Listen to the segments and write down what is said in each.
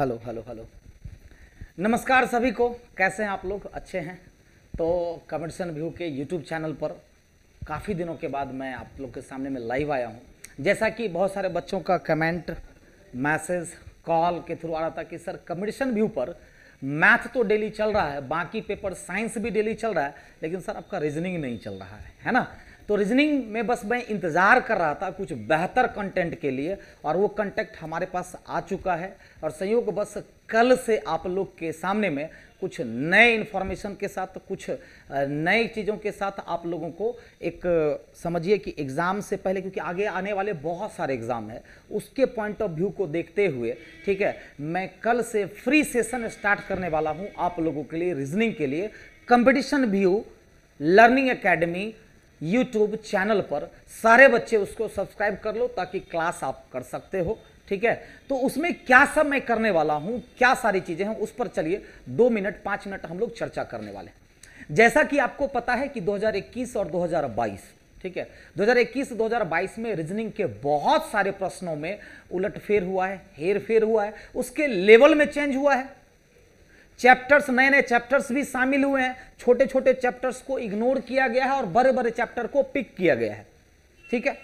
hello hello hello नमस्कार सभी को कैसे हैं आप लोग अच्छे हैं तो कमेंट्स व्यू के यूट्यूब चैनल पर काफ़ी दिनों के बाद मैं आप लोग के सामने में लाइव आया हूँ जैसा कि बहुत सारे बच्चों का कमेंट मैसेज कॉल के थ्रू आ रहा था कि सर कमेडिशन व्यू पर मैथ तो डेली चल रहा है बाकी पेपर साइंस भी डेली चल रहा है लेकिन सर आपका रीजनिंग नहीं चल रहा है है ना तो रीजनिंग में बस मैं इंतज़ार कर रहा था कुछ बेहतर कंटेंट के लिए और वो कंटेंट हमारे पास आ चुका है और संयोग बस कल से आप लोग के सामने में कुछ नए इन्फॉर्मेशन के साथ कुछ नई चीज़ों के साथ आप लोगों को एक समझिए कि एग्ज़ाम से पहले क्योंकि आगे आने वाले बहुत सारे एग्ज़ाम हैं उसके पॉइंट ऑफ व्यू को देखते हुए ठीक है मैं कल से फ्री सेशन स्टार्ट करने वाला हूँ आप लोगों के लिए रीजनिंग के लिए competition view learning academy YouTube channel पर सारे बच्चे उसको सब्सक्राइब कर लो ताकि क्लास आप कर सकते हो ठीक है तो उसमें क्या सब मैं करने वाला हूं क्या सारी चीजें हैं उस पर चलिए दो मिनट पांच मिनट हम लोग चर्चा करने वाले हैं जैसा कि आपको पता है कि 2021 और 2022 ठीक है 2021-2022 में रीजनिंग के बहुत सारे प्रश्नों में उलटफेर हुआ है हेर फेर हुआ है उसके लेवल में चेंज हुआ है चैप्टर्स नए नए चैप्टर्स भी शामिल हुए हैं छोटे छोटे चैप्टर्स को इग्नोर किया गया है और बड़े बड़े चैप्टर को पिक किया गया है ठीक है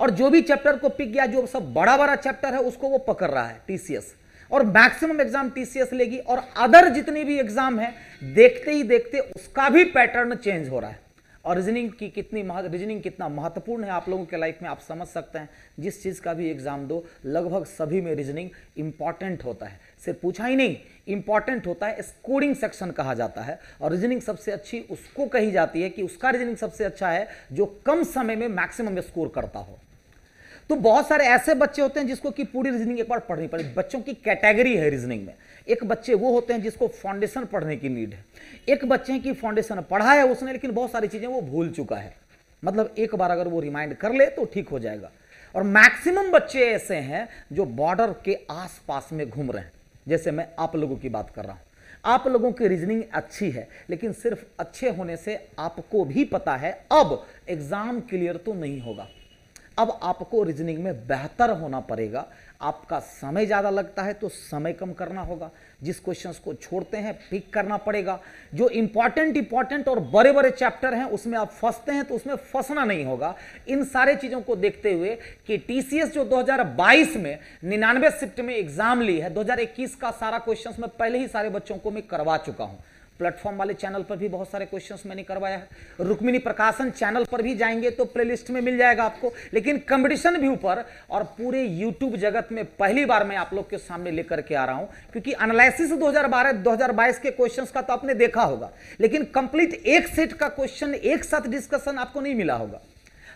और जो भी चैप्टर को पिक किया जो सब बड़ा बड़ा चैप्टर है उसको वो पकड़ रहा है टीसीएस और मैक्सिमम एग्जाम टीसीएस लेगी और अदर जितनी भी एग्जाम है देखते ही देखते उसका भी पैटर्न चेंज हो रहा है और रीजनिंग की कितनी महत्व रीजनिंग कितना महत्वपूर्ण है आप लोगों के लाइफ में आप समझ सकते हैं जिस चीज़ का भी एग्जाम दो लगभग सभी में रीजनिंग इंपॉर्टेंट होता है सिर्फ पूछा ही नहीं इंपॉर्टेंट होता है स्कोरिंग सेक्शन कहा जाता है और रीजनिंग सबसे अच्छी उसको कही जाती है कि उसका रीजनिंग सबसे अच्छा है जो कम समय में मैक्सिमम स्कोर करता हो तो बहुत सारे ऐसे बच्चे होते हैं जिसको कि पूरी रीजनिंग एक बार पढ़नी पड़ेगी बच्चों की कैटेगरी है रीजनिंग में एक बच्चे वो होते हैं जिसको फाउंडेशन पढ़ने की नीड है एक बच्चे की फाउंडेशन पढ़ा है उसने लेकिन बहुत सारी चीज़ें वो भूल चुका है मतलब एक बार अगर वो रिमाइंड कर ले तो ठीक हो जाएगा और मैक्सिमम बच्चे ऐसे हैं जो बॉर्डर के आसपास में घूम रहे हैं जैसे मैं आप लोगों की बात कर रहा हूं आप लोगों की रीजनिंग अच्छी है लेकिन सिर्फ अच्छे होने से आपको भी पता है अब एग्ज़ाम क्लियर तो नहीं होगा अब आपको रीजनिंग में बेहतर होना पड़ेगा आपका समय ज़्यादा लगता है तो समय कम करना होगा जिस क्वेश्चंस को छोड़ते हैं पिक करना पड़ेगा जो इंपॉर्टेंट इंपॉर्टेंट और बड़े बड़े चैप्टर हैं उसमें आप फंसते हैं तो उसमें फंसना नहीं होगा इन सारे चीज़ों को देखते हुए कि टी जो 2022 में निन्यानवे शिफ्ट में एग्जाम ली है दो का सारा क्वेश्चन मैं पहले ही सारे बच्चों को मैं करवा चुका हूँ प्लेटफॉर्म वाले चैनल पर भी बहुत सारे क्वेश्चंस मैंने करवाया है रुक्मिनी प्रकाशन चैनल पर भी जाएंगे तो प्लेलिस्ट में मिल जाएगा आपको लेकिन कंपटीशन व्यू पर और पूरे यूट्यूब जगत में पहली बार मैं आप लोग के सामने लेकर के आ रहा हूं क्योंकि एनालिसिस 2012 2022 के क्वेश्चंस का तो आपने देखा होगा लेकिन कंप्लीट एक सेट का क्वेश्चन एक साथ डिस्कशन आपको नहीं मिला होगा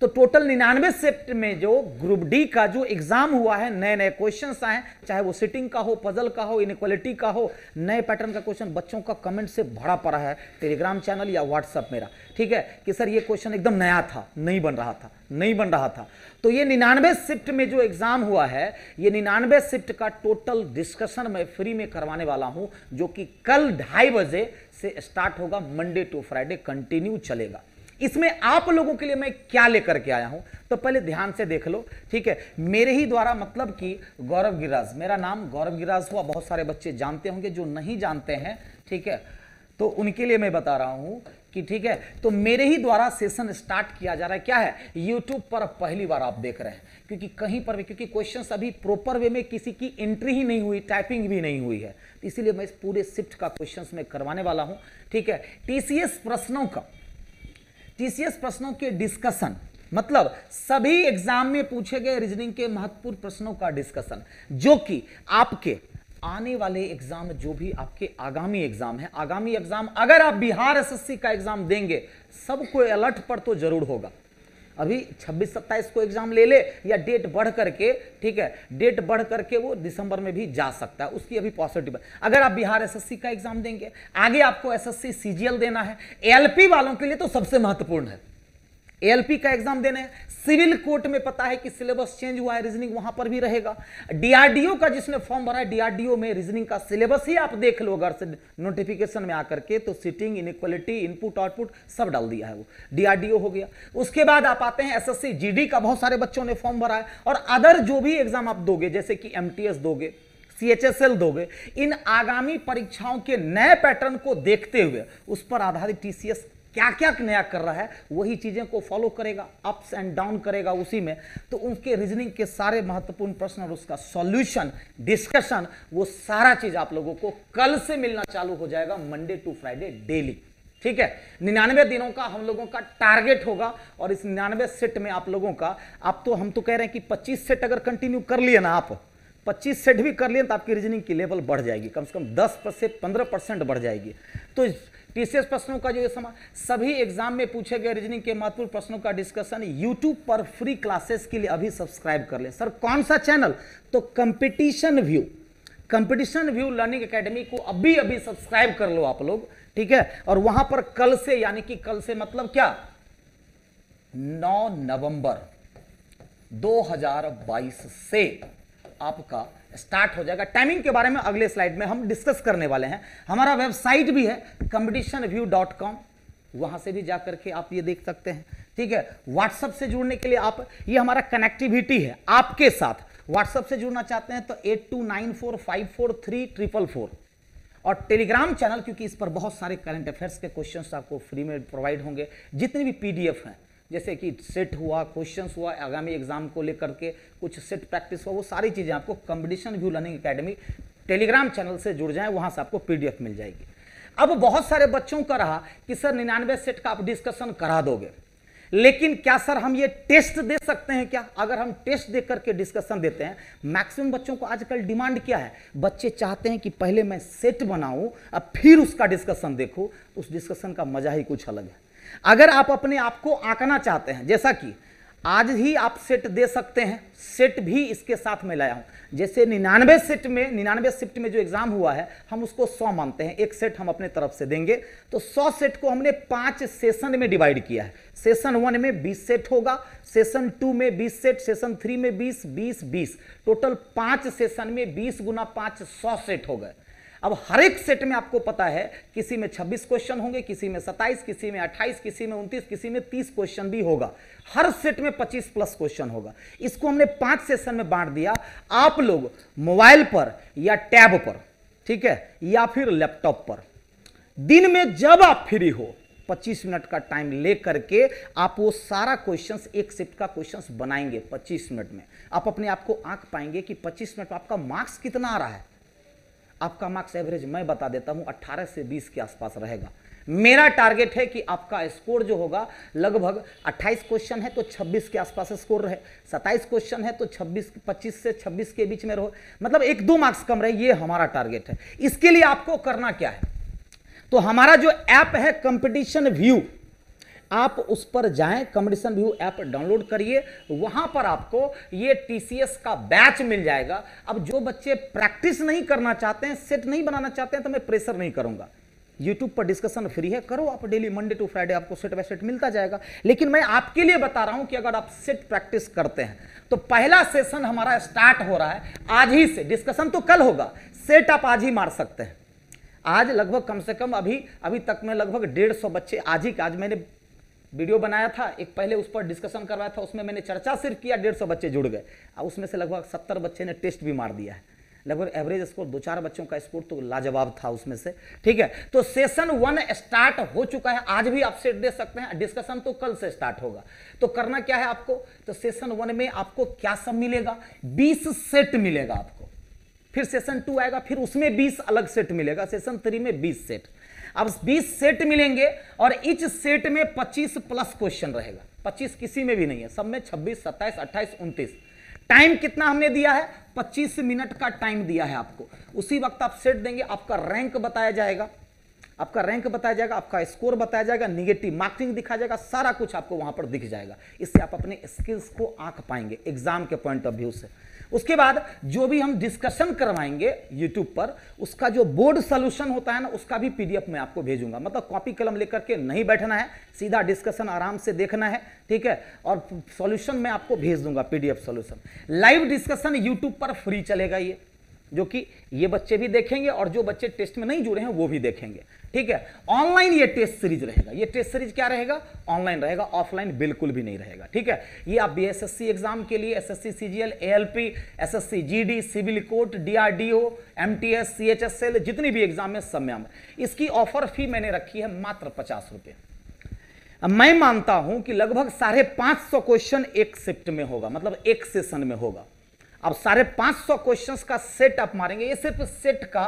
तो टोटल निन्यानवे सेट में जो ग्रुप डी का जो एग्जाम हुआ है नए नए क्वेश्चन आए चाहे वो सिटिंग का हो पजल का हो इनक्वालिटी का हो नए पैटर्न का क्वेश्चन बच्चों का कमेंट से भरा पड़ा है टेलीग्राम चैनल या व्हाट्सअप मेरा ठीक है कि सर ये क्वेश्चन एकदम नया था नहीं बन रहा था नहीं बन रहा था तो ये निन्यानवे शिफ्ट में जो एग्जाम हुआ है ये निन्यानवे शिफ्ट का टोटल डिस्कशन मैं फ्री में करवाने वाला हूं जो कि कल ढाई बजे से स्टार्ट होगा मंडे टू फ्राइडे कंटिन्यू चलेगा इसमें आप लोगों के लिए मैं क्या लेकर के आया हूं तो पहले ध्यान से देख लो ठीक है मेरे ही द्वारा मतलब कि गौरव गिराज मेरा नाम गौरव गिराज हुआ बहुत सारे बच्चे जानते होंगे जो नहीं जानते हैं ठीक है तो उनके लिए मैं बता रहा हूं कि ठीक है तो मेरे ही द्वारा सेशन स्टार्ट किया जा रहा है क्या है यूट्यूब पर पहली बार आप देख रहे हैं क्योंकि कहीं पर भी क्योंकि क्वेश्चन अभी प्रॉपर वे में किसी की एंट्री ही नहीं हुई टाइपिंग भी नहीं हुई है इसीलिए मैं इस पूरे शिफ्ट का क्वेश्चन में करवाने वाला हूं ठीक है टीसीएस प्रश्नों का टीसीएस प्रश्नों के डिस्कशन मतलब सभी एग्जाम में पूछे गए रीजनिंग के महत्वपूर्ण प्रश्नों का डिस्कशन जो कि आपके आने वाले एग्जाम जो भी आपके आगामी एग्जाम है आगामी एग्जाम अगर आप बिहार एसएससी का एग्जाम देंगे सबको अलर्ट पर तो जरूर होगा अभी 26 सत्ताईस को एग्जाम ले ले या डेट बढ़ करके ठीक है डेट बढ़ करके वो दिसंबर में भी जा सकता है उसकी अभी पॉजिटिव है अगर आप बिहार एसएससी का एग्जाम देंगे आगे आपको एसएससी सीजीएल देना है एलपी वालों के लिए तो सबसे महत्वपूर्ण है एलपी का एग्जाम देने सिविल कोर्ट में पता है कि सिलेबस चेंज हुआ है रीजनिंग वहां पर भी रहेगा डीआरडीओ का जिसने फॉर्म भरा है डीआरडीओ में रीजनिंग का सिलेबस ही आप देख लो अगर नोटिफिकेशन में आकर के तो सिटिंग इनक्वालिटी इनपुट आउटपुट सब डाल दिया है वो डीआरडीओ हो गया उसके बाद आप आते हैं एसएससी जीडी का बहुत सारे बच्चों ने फॉर्म भरा है और अदर जो भी एग्जाम आप दोगे जैसे कि एम दोगे CHSL दोगे इन आगामी परीक्षाओं के नए पैटर्न को देखते हुए उस पर आधारित टीसीएस क्या क्या नया कर रहा है वही चीज़ें को फॉलो करेगा अप्स एंड डाउन करेगा उसी में तो उनके रीजनिंग के सारे महत्वपूर्ण प्रश्न और उसका सॉल्यूशन डिस्कशन वो सारा चीज़ आप लोगों को कल से मिलना चालू हो जाएगा मंडे टू फ्राइडे डेली ठीक है निन्यानवे दिनों का हम लोगों का टारगेट होगा और इस निन्यानवे सेट में आप लोगों का आप तो हम तो कह रहे हैं कि पच्चीस सेट अगर कंटिन्यू कर लिए ना आप 25 सेट भी कर लिए तो आपकी रीजनिंग की लेवल बढ़ जाएगी कम से कम 10 से 15 परसेंट बढ़ जाएगी तो टीसीएस प्रश्नों का जो समा सभी एग्जाम में पूछे गए रीजनिंग के महत्वपूर्ण प्रश्नों का डिस्कशन यूट्यूब पर फ्री क्लासेस के लिए अभी सब्सक्राइब कर लें सर कौन सा चैनल तो competition view competition view learning academy को अभी अभी सब्सक्राइब कर लो आप लोग ठीक है और वहां पर कल से यानी कि कल से मतलब क्या नौ नवंबर दो से आपका स्टार्ट हो जाएगा टाइमिंग के बारे में अगले स्लाइड में हम डिस्कस करने वाले हैं हमारा वेबसाइट भी है कंपिटिशन व्यू डॉट कॉम वहां से भी जा करके आप ये देख सकते हैं ठीक है व्हाट्सएप से जुड़ने के लिए आप ये हमारा कनेक्टिविटी है आपके साथ व्हाट्सएप से जुड़ना चाहते हैं तो eight two nine four five four three triple four और टेलीग्राम चैनल क्योंकि इस पर बहुत सारे करंट अफेयर्स के क्वेश्चंस आपको फ्री में प्रोवाइड होंगे जितने भी पीडीएफ हैं जैसे कि सेट हुआ क्वेश्चन हुआ आगामी एग्जाम को लेकर के कुछ सेट प्रैक्टिस हुआ वो सारी चीज़ें आपको competition view learning academy Telegram channel से जुड़ जाएं वहाँ से आपको पीडीएफ मिल जाएगी अब बहुत सारे बच्चों का रहा कि सर निन्यानवे सेट का आप डिस्कशन करा दोगे लेकिन क्या सर हम ये टेस्ट दे सकते हैं क्या अगर हम टेस्ट दे करके डिस्कशन देते हैं मैक्सिमम बच्चों को आजकल डिमांड क्या है बच्चे चाहते हैं कि पहले मैं सेट बनाऊं अब फिर उसका डिस्कशन देखूं तो उस डिस्कशन का मजा ही कुछ अलग है अगर आप अपने आप को आंकना चाहते हैं जैसा कि आज ही आप सेट दे सकते हैं सेट भी इसके साथ में लाया हूं जैसे निन्यानवे सेट में निन्यानवे शिफ्ट में जो एग्जाम हुआ है हम उसको सौ मानते हैं एक सेट हम अपने तरफ से देंगे तो सौ सेट को हमने पांच सेशन में डिवाइड किया है सेशन वन में बीस सेट होगा सेशन टू में बीस सेट सेशन थ्री में बीस बीस बीस टोटल पांच सेशन में बीस गुना पांच सौ सेट हो गए अब हर एक सेट में आपको पता है किसी में 26 क्वेश्चन होंगे किसी में 27 किसी में 28 किसी में 29 किसी में 30 क्वेश्चन भी होगा हर सेट में 25 प्लस क्वेश्चन होगा इसको हमने पांच सेशन में बांट दिया आप लोग मोबाइल पर या टैब पर ठीक है या फिर लैपटॉप पर दिन में जब आप फ्री हो 25 मिनट का टाइम लेकर के आप वो सारा क्वेश्चंस एक शिफ्ट का क्वेश्चंस बनाएंगे 25 मिनट में आप अपने आप को आंक पाएंगे कि 25 मिनट आपका मार्क्स कितना आ रहा है आपका मार्क्स एवरेज मैं बता देता हूं 18 से 20 के आसपास रहेगा मेरा टारगेट है कि आपका स्कोर जो होगा लगभग 28 क्वेश्चन है तो 26 के आसपास स्कोर रहे 27 क्वेश्चन है तो 26 25 से 26 के बीच में रहो मतलब एक दो मार्क्स कम रहे ये हमारा टारगेट है इसके लिए आपको करना क्या है तो हमारा जो ऐप है कंपटीशन व्यू आप उस पर जाएं कम्पटिशन व्यू ऐप डाउनलोड करिए वहां पर आपको ये टीसीएस का बैच मिल जाएगा अब जो बच्चे प्रैक्टिस नहीं करना चाहते हैं सेट नहीं बनाना चाहते हैं तो मैं प्रेशर नहीं करूंगा यूट्यूब पर डिस्कशन फ्री है करो आप डेली मंडे टू फ्राइडे आपको सेट बाय सेट मिलता जाएगा लेकिन मैं आपके लिए बता रहा हूं कि अगर आप सेट प्रैक्टिस करते हैं तो पहला सेशन हमारा स्टार्ट हो रहा है आज ही से डिस्कशन तो कल होगा सेट आप आज ही मार सकते हैं आज लगभग कम से कम अभी अभी तक में लगभग डेढ़ सौ बच्चे आज ही आज मैंने वीडियो बनाया था एक पहले उस पर डिस्कशन करवाया था उसमें मैंने चर्चा सिर्फ किया डेढ़ सौ बच्चे जुड़ गए और उसमें से लगभग सत्तर बच्चे ने टेस्ट भी मार दिया है लगभग एवरेज स्कोर दो चार बच्चों का स्कोर तो लाजवाब था उसमें से ठीक है तो सेशन वन स्टार्ट हो चुका है आज भी आप सेट दे सकते हैं डिस्कशन तो कल से स्टार्ट होगा तो करना क्या है आपको तो सेशन वन में आपको क्या सब मिलेगा बीस सेट मिलेगा आपको फिर सेशन टू आएगा फिर उसमें बीस अलग सेट मिलेगा सेशन थ्री में बीस सेट अब 20 सेट मिलेंगे और इच सेट में 25 प्लस क्वेश्चन रहेगा 25 किसी में भी नहीं है सब में 26, 27, 28, 29 टाइम कितना हमने दिया है 25 मिनट का टाइम दिया है आपको उसी वक्त आप सेट देंगे आपका रैंक बताया जाएगा आपका रैंक बताया जाएगा आपका स्कोर बताया जाएगा निगेटिव मार्किंग दिखा जाएगा सारा कुछ आपको वहां पर दिख जाएगा इससे आप अपने स्किल्स को आंक पाएंगे एग्जाम के पॉइंट ऑफ व्यू से उसके बाद जो भी हम डिस्कशन करवाएंगे यूट्यूब पर उसका जो बोर्ड सोल्यूशन होता है ना उसका भी पीडीएफ में आपको भेजूंगा मतलब कॉपी कलम लेकर के नहीं बैठना है सीधा डिस्कशन आराम से देखना है ठीक है और सोल्यूशन मैं आपको भेज दूंगा PDF solution live discussion YouTube पर फ्री चलेगा ये जो कि ये बच्चे भी देखेंगे और जो बच्चे टेस्ट में नहीं जुड़े हैं वो भी देखेंगे ठीक है ऑनलाइन ये टेस्ट सीरीज रहेगा ये टेस्ट सीरीज क्या रहेगा ऑनलाइन रहेगा ऑफलाइन बिल्कुल भी नहीं रहेगा ठीक है ये आप बीएसएससी एग्जाम के लिए SSC CGL ALP SSC GD civil court DRDO MTS CHSL जितनी भी एग्जाम है सब में इसकी ऑफर फी मैंने रखी है मात्र पचास रुपये मैं मानता हूं कि लगभग साढ़े पांच सौ क्वेश्चन एक शिफ्ट में होगा मतलब एक सेशन में होगा अब साढ़े पांच सौ क्वेश्चन का सेट आप मारेंगे ये सिर्फ सेट का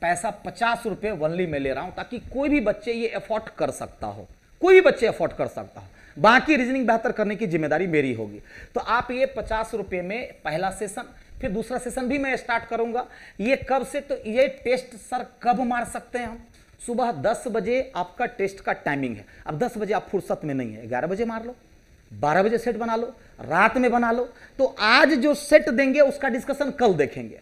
पैसा पचास रुपए वनली में ले रहा हूं ताकि कोई भी बच्चे ये अफोर्ड कर सकता हो कोई भी बच्चे अफोर्ड कर सकता हो बाकी रीजनिंग बेहतर करने की जिम्मेदारी मेरी होगी तो आप ये पचास रुपए में पहला सेशन फिर दूसरा सेशन भी मैं स्टार्ट करूंगा ये कब से तो ये टेस्ट सर कब मार सकते हैं हम सुबह दस बजे आपका टेस्ट का टाइमिंग है अब दस बजे आप फुर्सत में नहीं है ग्यारह बजे मार लो बारह बजे सेट बना लो रात में बना लो तो आज जो सेट देंगे उसका डिस्कशन कल देखेंगे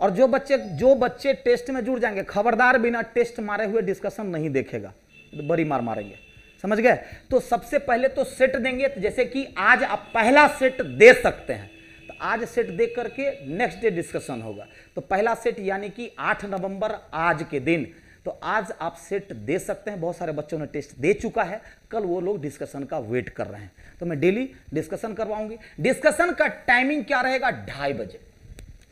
और जो बच्चे जो बच्चे टेस्ट में जुड़ जाएंगे खबरदार बिना टेस्ट मारे हुए डिस्कशन नहीं देखेगा तो बड़ी मार मारेंगे समझ गए तो सबसे पहले तो सेट देंगे तो जैसे कि आज आप पहला सेट दे सकते हैं तो आज सेट दे करके नेक्स्ट डे डिस्कशन होगा तो पहला सेट यानी कि आठ नवंबर आज के दिन तो आज आप सेट दे सकते हैं बहुत सारे बच्चों ने टेस्ट दे चुका है कल वो लोग डिस्कशन का वेट कर रहे हैं तो मैं डेली डिस्कशन करवाऊंगी डिस्कशन का टाइमिंग क्या रहेगा ढाई बजे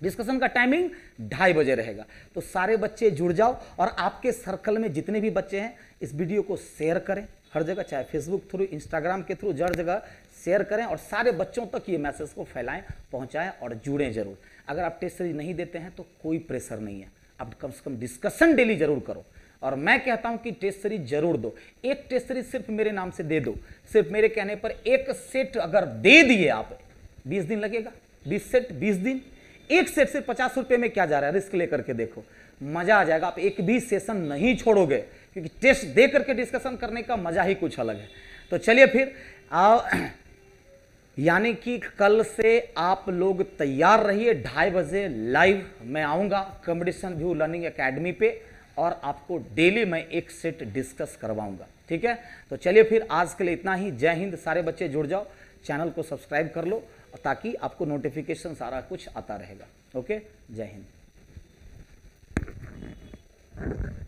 डिस्कशन का टाइमिंग ढाई बजे रहेगा तो सारे बच्चे जुड़ जाओ और आपके सर्कल में जितने भी बच्चे हैं इस वीडियो को शेयर करें हर जगह चाहे फेसबुक थ्रू इंस्टाग्राम के थ्रू जर जगह शेयर करें और सारे बच्चों तक ये मैसेज को फैलाएं पहुंचाएं और जुड़ें जरूर अगर आप टेस्ट सीरीज नहीं देते हैं तो कोई प्रेशर नहीं है अब कम से कम डिस्कशन डेली जरूर करो और मैं कहता हूं कि टेस्ट सीरीज जरूर दो एक टेस्ट सीरीज सिर्फ मेरे नाम से दे दो सिर्फ मेरे कहने पर एक सेट अगर दे दिए आप बीस दिन लगेगा बीस सेट बीस दिन एक सेट सिर्फ पचास रुपए में क्या जा रहा है रिस्क लेकर के देखो मजा आ जाएगा आप एक भी सेशन नहीं छोड़ोगे क्योंकि टेस्ट दे करके डिस्कशन करने का मजा ही कुछ अलग है तो चलिए फिर आओ, यानी कि कल से आप लोग तैयार रहिए ढाई बजे लाइव मैं आऊँगा कम्पिटिशन व्यू लर्निंग एकेडमी पे और आपको डेली मैं एक सेट डिस्कस करवाऊँगा ठीक है तो चलिए फिर आज के लिए इतना ही जय हिंद सारे बच्चे जुड़ जाओ चैनल को सब्सक्राइब कर लो ताकि आपको नोटिफिकेशन सारा कुछ आता रहेगा ओके जय हिंद